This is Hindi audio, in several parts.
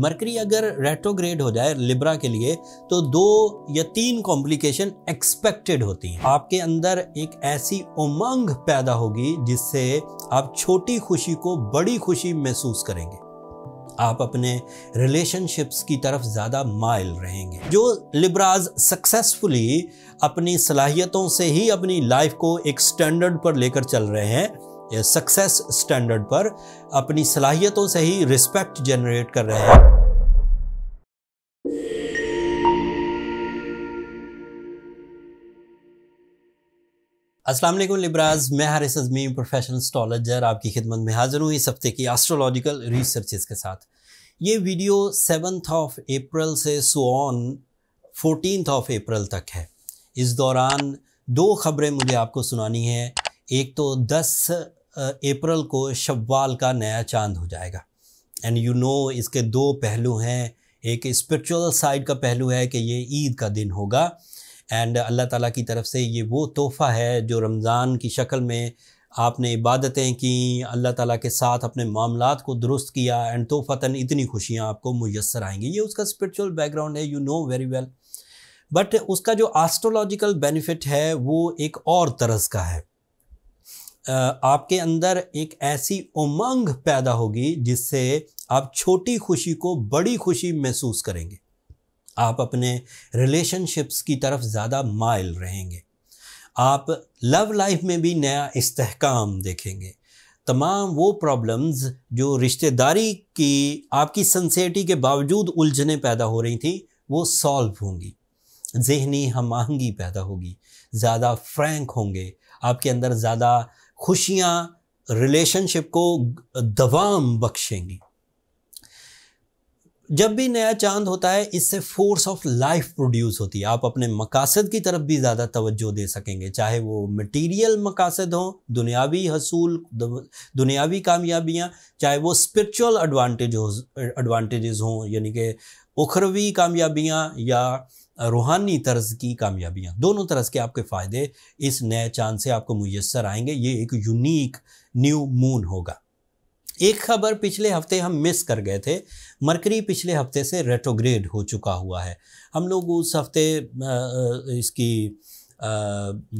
मरकरी अगर रेट्रोग्रेड हो जाए लिब्रा के लिए तो दो या तीन कॉम्प्लिकेशन एक्सपेक्टेड होती हैं आपके अंदर एक ऐसी उमंग पैदा होगी जिससे आप छोटी खुशी को बड़ी खुशी महसूस करेंगे आप अपने रिलेशनशिप्स की तरफ ज़्यादा माइल रहेंगे जो लिब्राज सक्सेसफुली अपनी सलाहियतों से ही अपनी लाइफ को एक स्टैंडर्ड पर लेकर चल रहे हैं सक्सेस स्टैंडर्ड पर अपनी सलाहियतों से ही रिस्पेक्ट जनरेट कर रहे हैं अस्सलाम वालेकुम लिबराज मैं हारिस अजमी प्रोफेशनल स्टॉलजर आपकी खिदमत में हाजिर हूँ इस हफ्ते की एस्ट्रोलॉजिकल रिसर्चेज के साथ ये वीडियो सेवन्थ ऑफ अप्रैल से so on fourteen of April तक है इस दौरान दो खबरें मुझे आपको सुनानी है एक तो अप्रैल को शव्वाल का नया चांद हो जाएगा एंड यू नो इसके दो पहलू हैं एक स्पिरिचुअल साइड का पहलू है कि ये ईद का दिन होगा एंड अल्लाह ताला की तरफ से ये वो तोहफ़ा है जो रमज़ान की शक्ल में आपने इबादतें की अल्लाह ताला के साथ अपने मामला को दुरुस्त किया एंड तोहफ़ता इतनी खुशियाँ आपको मैसर आएंगी ये उसका स्पिरिचुअल बैकग्राउंड है you know very well but उसका जो आस्ट्रोलॉजिकल बेनिफिट है वो एक और तरस का है आपके अंदर एक ऐसी उमंग पैदा होगी जिससे आप छोटी खुशी को बड़ी खुशी महसूस करेंगे आप अपने रिलेशनशिप्स की तरफ ज़्यादा माइल रहेंगे आप लव लाइफ में भी नया इस्तेकाम देखेंगे तमाम वो प्रॉब्लम्स जो रिश्तेदारी की आपकी सनसेटी के बावजूद उलझने पैदा हो रही थी वो सॉल्व होंगी जहनी हम आहंगी पैदा होगी ज़्यादा फ्रैंक होंगे आपके अंदर ज़्यादा खुशियाँ रिलेशनशिप को दवाम बख्शेंगी जब भी नया चांद होता है इससे फोर्स ऑफ लाइफ प्रोड्यूस होती है आप अपने मकासद की तरफ भी ज़्यादा तवज्जो दे सकेंगे चाहे वो मटेरियल मकासद हों दुनियावी हसूल दुनियावी कामयाबियाँ चाहे वो स्पिरिचुअल एडवांटेज हो एडवांटेज हों यानी कि उखरवी कामयाबियाँ या रूहानी तर्ज की कामयाबियाँ दोनों तरह के आपके फ़ायदे इस नए चांद से आपको मैसर आएंगे ये एक यूनिक न्यू मून होगा एक खबर पिछले हफ्ते हम मिस कर गए थे मरकरी पिछले हफ्ते से रेट्रोग्रेड हो चुका हुआ है हम लोग उस हफ्ते इसकी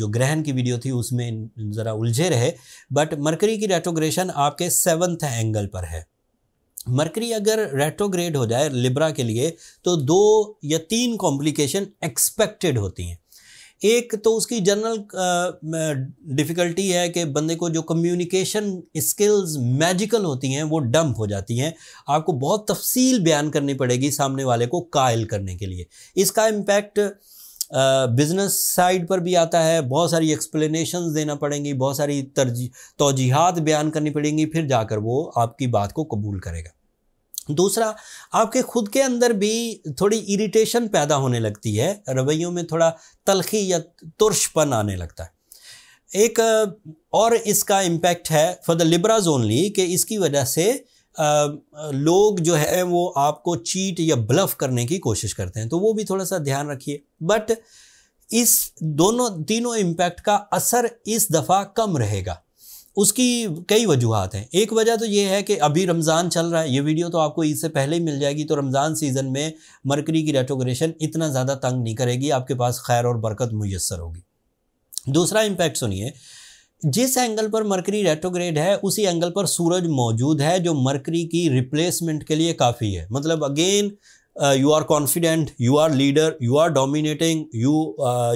जो ग्रहण की वीडियो थी उसमें ज़रा उलझे रहे बट मरकरी की रेट्रोग्रेशन आपके सेवन्थ एंगल पर है मरकरी अगर रेट्रोग्रेड हो जाए लिब्रा के लिए तो दो या तीन कॉम्प्लिकेशन एक्सपेक्टेड होती हैं एक तो उसकी जनरल डिफ़िकल्टी है कि बंदे को जो कम्युनिकेशन स्किल्स मैजिकल होती हैं वो डंप हो जाती हैं आपको बहुत तफसील बयान करनी पड़ेगी सामने वाले को कायल करने के लिए इसका इम्पैक्ट बिज़नेस साइड पर भी आता है बहुत सारी एक्सप्लेनेशन देना पड़ेंगी बहुत सारी तरजी तोजीहत बयान करनी पड़ेंगी फिर जाकर वो आपकी बात को कबूल करेगा दूसरा आपके खुद के अंदर भी थोड़ी इरिटेशन पैदा होने लगती है रवैयों में थोड़ा तलखी या तुरशपन आने लगता है एक और इसका इम्पैक्ट है फॉर द लिब्राज ओनली कि इसकी वजह से लोग जो है वो आपको चीट या ब्लफ करने की कोशिश करते हैं तो वो भी थोड़ा सा ध्यान रखिए बट इस दोनों तीनों इम्पैक्ट का असर इस दफ़ा कम रहेगा उसकी कई वजूहत हैं एक वजह तो ये है कि अभी रमज़ान चल रहा है ये वीडियो तो आपको इससे पहले ही मिल जाएगी तो रमज़ान सीज़न में मरकरी की रेटोग्रेशन इतना ज़्यादा तंग नहीं करेगी आपके पास खैर और बरकत मैसर होगी दूसरा इम्पैक्ट सुनिए जिस एंगल पर मरकरी रेट्रोग्रेड है उसी एंगल पर सूरज मौजूद है जो मरकरी की रिप्लेसमेंट के लिए काफ़ी है मतलब again you are confident you are leader you are dominating you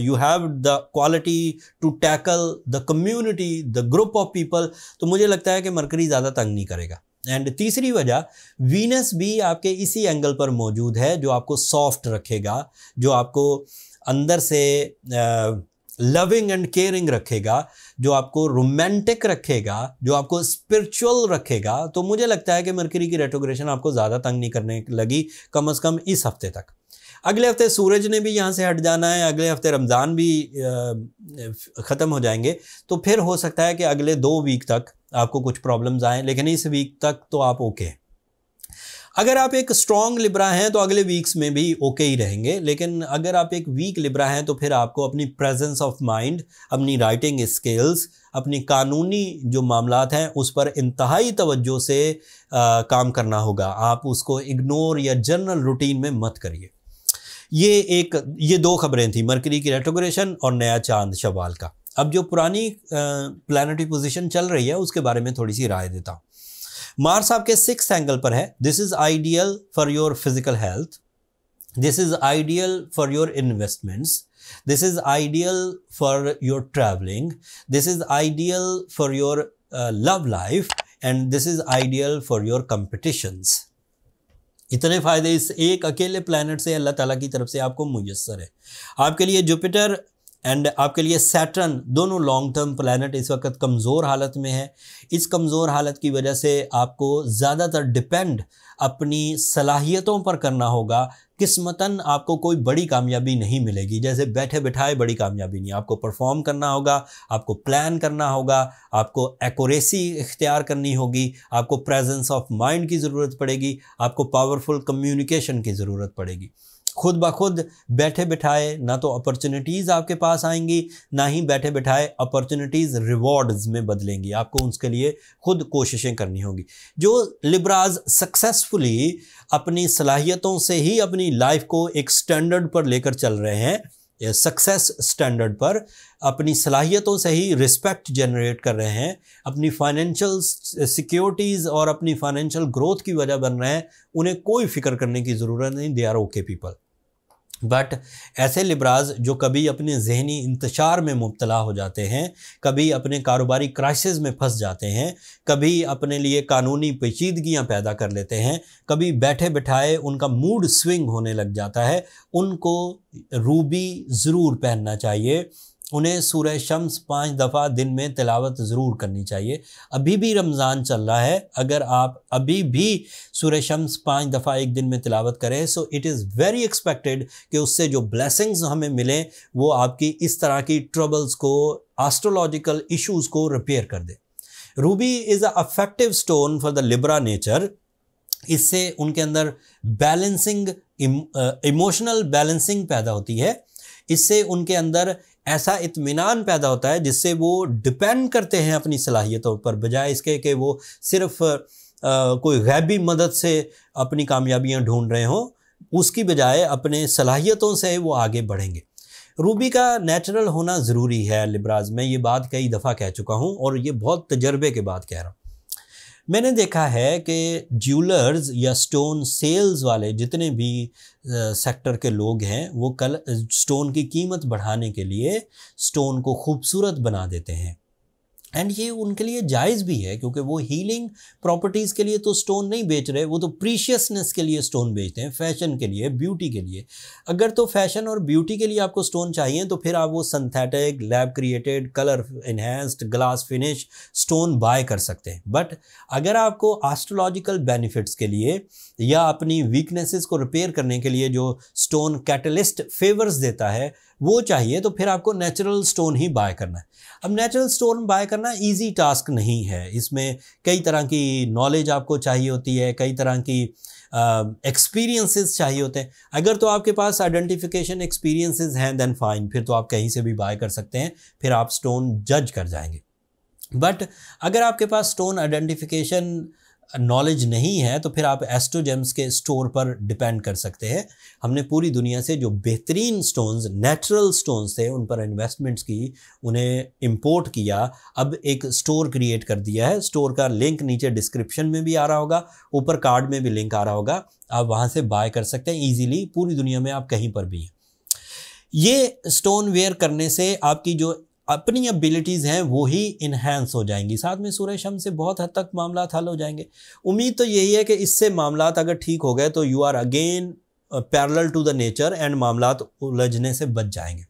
you have the quality to tackle the community the group of people तो मुझे लगता है कि मरकरी ज़्यादा तंग नहीं करेगा एंड तीसरी वजह वीनस भी आपके इसी एंगल पर मौजूद है जो आपको सॉफ्ट रखेगा जो आपको अंदर से uh, लविंग एंड केयरिंग रखेगा जो आपको रोमांटिक रखेगा जो आपको स्पिरिचुअल रखेगा तो मुझे लगता है कि मरकरी की रेटोग्रेशन आपको ज़्यादा तंग नहीं करने लगी कम अज़ कम इस हफ्ते तक अगले हफ्ते सूरज ने भी यहाँ से हट जाना है अगले हफ्ते रमज़ान भी ख़त्म हो जाएंगे तो फिर हो सकता है कि अगले दो वीक तक आपको कुछ प्रॉब्लम्स आएँ लेकिन इस वीक तक तो आप ओके हैं अगर आप एक स्ट्रॉन्ग लिब्रा हैं तो अगले वीक्स में भी ओके okay ही रहेंगे लेकिन अगर आप एक वीक लिब्रा हैं तो फिर आपको अपनी प्रेजेंस ऑफ माइंड अपनी राइटिंग स्किल्स अपनी कानूनी जो मामला हैं उस पर इंतहाई तवज्जो से आ, काम करना होगा आप उसको इग्नोर या जनरल रूटीन में मत करिए ये एक ये दो खबरें थी मरकरी की रेटोग्रेशन और नया चांद शवाल का अब जो पुरानी प्लानटरी पोजिशन चल रही है उसके बारे में थोड़ी सी राय देता हूँ मार्स आपके सिक्स एंगल पर है this is ideal for your physical health this is ideal for your investments this is ideal for your travelling this is ideal for your love life and this is ideal for your your uh, इतने फ़ायदे इस एक अकेले प्लानट से अल्लाह ताला की तरफ से आपको मुयसर है आपके लिए जुपिटर एंड आपके लिए सैटर्न दोनों लॉन्ग टर्म प्लानट इस वक्त कमज़ोर हालत में है इस कमज़ोर हालत की वजह से आपको ज़्यादातर डिपेंड अपनी सलाहियतों पर करना होगा किस्मतन आपको कोई बड़ी कामयाबी नहीं मिलेगी जैसे बैठे बिठाए बड़ी कामयाबी नहीं आपको परफॉर्म करना होगा आपको प्लान करना होगा आपको एक्यूरेसी इख्तियार करनी होगी आपको प्रेजेंस ऑफ माइंड की ज़रूरत पड़ेगी आपको पावरफुल कम्युनिकेशन की ज़रूरत पड़ेगी खुद ब खुद बैठे बिठाए ना तो अपॉर्चुनिटीज़ आपके पास आएंगी ना ही बैठे बिठाए अपॉर्चुनिटीज़ रिवॉर्ड्स में बदलेंगी आपको उसके लिए खुद कोशिशें करनी होंगी जो लिबराज सक्सेसफुली अपनी सलाहियतों से ही अपनी लाइफ को एक स्टैंडर्ड पर लेकर चल रहे हैं सक्सेस स्टैंडर्ड पर अपनी सलाहियतों से ही रिस्पेक्ट जनरेट कर रहे हैं अपनी फाइनेंशियल सिक्योरिटीज़ और अपनी फाइनेंशियल ग्रोथ की वजह बन रहे हैं उन्हें कोई फिक्र करने की ज़रूरत नहीं they are okay people but ऐसे लिब्राज जो कभी अपने जहनी इंतशार में मुबतला हो जाते हैं कभी अपने कारोबारी क्राइसिस में फंस जाते हैं कभी अपने लिए कानूनी पेचीदगियाँ पैदा कर लेते हैं कभी बैठे बैठाए उनका मूड स्विंग होने लग जाता है उनको रूबी ज़रूर पहनना चाहिए उन्हें सूर्य शम्स पाँच दफ़ा दिन में तिलावत ज़रूर करनी चाहिए अभी भी रमज़ान चल रहा है अगर आप अभी भी सूर्य शम्स पाँच दफ़ा एक दिन में तिलावत करें so it is very expected कि उससे जो ब्लेसिंग्स हमें मिलें वो आपकी इस तरह की ट्रबल्स को एस्ट्रोलॉजिकल इशूज़ को रिपेयर कर दें ruby is a effective stone for the Libra nature इससे उनके अंदर बैलेंसिंग इमोशनल बैलेंसिंग पैदा होती है इससे उनके अंदर ऐसा इत्मीनान पैदा होता है जिससे वो डिपेंड करते हैं अपनी सलाहियतों पर बजाय इसके कि वो सिर्फ आ, कोई गैबी मदद से अपनी कामयाबियां ढूंढ रहे हों उसकी बजाय अपने सलाहियतों से वो आगे बढ़ेंगे रूबी का नेचुरल होना ज़रूरी है लिब्राज मैं ये बात कई दफ़ा कह चुका हूँ और ये बहुत तजर्बे के बाद कह रहा हूँ मैंने देखा है कि ज्वेलर्स या स्टोन सेल्स वाले जितने भी सेक्टर के लोग हैं वो कल स्टोन की कीमत बढ़ाने के लिए स्टोन को खूबसूरत बना देते हैं एंड ये उनके लिए जायज़ भी है क्योंकि वो हीलिंग प्रॉपर्टीज़ के लिए तो स्टोन नहीं बेच रहे वो तो प्रीशियसनेस के लिए स्टोन बेचते हैं फैशन के लिए ब्यूटी के लिए अगर तो फैशन और ब्यूटी के लिए आपको स्टोन चाहिए तो फिर आप वो synthetic lab created colour enhanced glass finish stone buy कर सकते हैं बट अगर आपको एस्ट्रोलॉजिकल बेनिफिट्स के लिए या अपनी वीकनेसेस को रिपेयर करने के लिए जो स्टोन कैटलिस्ट फेवर्स देता है वो चाहिए तो फिर आपको नेचुरल स्टोन ही बाय करना है अब नेचुरल स्टोन बाय करना इजी टास्क नहीं है इसमें कई तरह की नॉलेज आपको चाहिए होती है कई तरह की एक्सपीरियंसेस uh, चाहिए होते हैं अगर तो आपके पास आइडेंटिफिकेशन एक्सपीरियंसेस हैं देन फाइन फिर तो आप कहीं से भी बाय कर सकते हैं फिर आप स्टोन जज कर जाएंगे बट अगर आपके पास स्टोन आइडेंटिफिकेशन नॉलेज नहीं है तो फिर आप एस्ट्रोजेम्स के स्टोर पर डिपेंड कर सकते हैं हमने पूरी दुनिया से जो बेहतरीन स्टोन्स नेचुरल स्टोन्स थे उन पर इन्वेस्टमेंट्स की उन्हें इंपोर्ट किया अब एक स्टोर क्रिएट कर दिया है स्टोर का लिंक नीचे डिस्क्रिप्शन में भी आ रहा होगा ऊपर कार्ड में भी लिंक आ रहा होगा आप वहाँ से बाय कर सकते हैं ईजीली पूरी दुनिया में आप कहीं पर भी हैं ये स्टोन वेयर करने से आपकी जो अपनी एबिलिटीज़ हैं वो ही इन्हेंस हो जाएंगी साथ में सूर्य शम से बहुत हद तक मामला हल हो जाएंगे उम्मीद तो यही है कि इससे मामला अगर ठीक हो गए तो you are again parallel to the nature and मामला उलझने से बच जाएंगे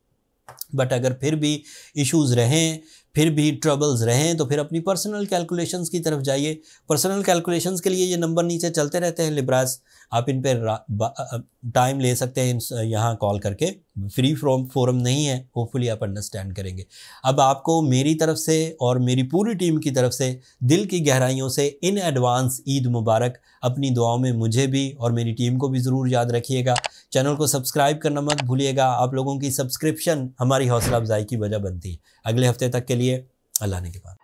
बट अगर फिर भी इश्यूज़ रहें फिर भी ट्रबल्स रहें तो फिर अपनी पर्सनल कैलकुलेशंस की तरफ जाइए पर्सनल कैलकुलेशंस के लिए ये नंबर नीचे चलते रहते हैं लिब्रास आप इन पर टाइम ले सकते हैं यहाँ कॉल करके फ्री फ्रॉम फोरम नहीं है होपफुली आप अंडरस्टैंड करेंगे अब आपको मेरी तरफ से और मेरी पूरी टीम की तरफ से दिल की गहराइयों से इन एडवांस ईद मुबारक अपनी दुआओं में मुझे भी और मेरी टीम को भी ज़रूर याद रखिएगा चैनल को सब्सक्राइब करना मत भूलिएगा आप लोगों की सब्सक्रिप्शन हमारी हौसला अफजाई की वजह बनती है अगले हफ्ते तक के लिए अल्लाह ने के बाद